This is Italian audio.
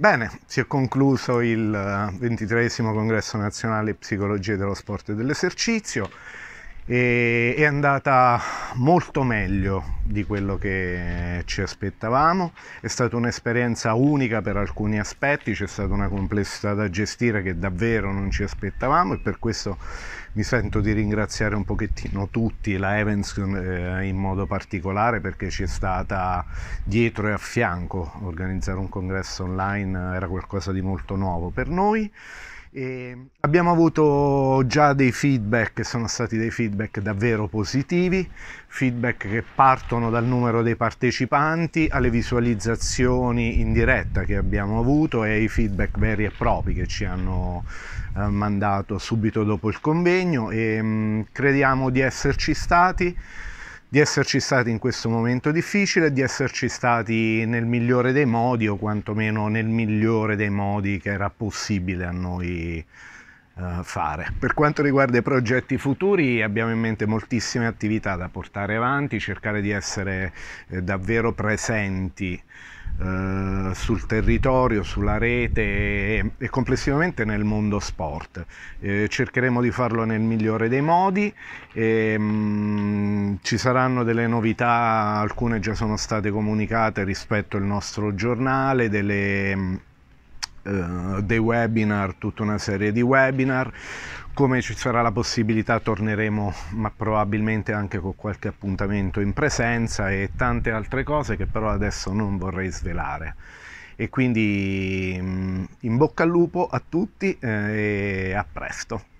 Bene, si è concluso il eh, ventitresimo congresso nazionale psicologia dello sport e dell'esercizio e è andata molto meglio di quello che ci aspettavamo, è stata un'esperienza unica per alcuni aspetti, c'è stata una complessità da gestire che davvero non ci aspettavamo e per questo mi sento di ringraziare un pochettino tutti, la Evans eh, in modo particolare perché ci è stata dietro e a fianco, organizzare un congresso online era qualcosa di molto nuovo per noi. E ehm, abbiamo avuto già dei feedback, sono stati dei feedback davvero positivi, feedback che partono dal numero dei partecipanti alle visualizzazioni in diretta che abbiamo avuto e ai feedback veri e propri che ci hanno eh, mandato subito dopo il convegno e ehm, mh, crediamo di esserci stati di esserci stati in questo momento difficile, di esserci stati nel migliore dei modi o quantomeno nel migliore dei modi che era possibile a noi eh, fare. Per quanto riguarda i progetti futuri abbiamo in mente moltissime attività da portare avanti, cercare di essere eh, davvero presenti eh, sul territorio, sulla rete e, e, complessivamente nel mondo sport. Eh, cercheremo di farlo nel migliore dei modi. E, ehm, mh, ci saranno delle novità, alcune già sono state comunicate rispetto al nostro giornale, delle, mm, eh, dei webinar, tutta una serie di webinar. Come ci sarà la possibilità torneremo, ma probabilmente anche con qualche appuntamento in presenza e tante altre cose che però adesso non vorrei svelare. E quindi mm, in bocca al lupo a tutti eh, e a presto.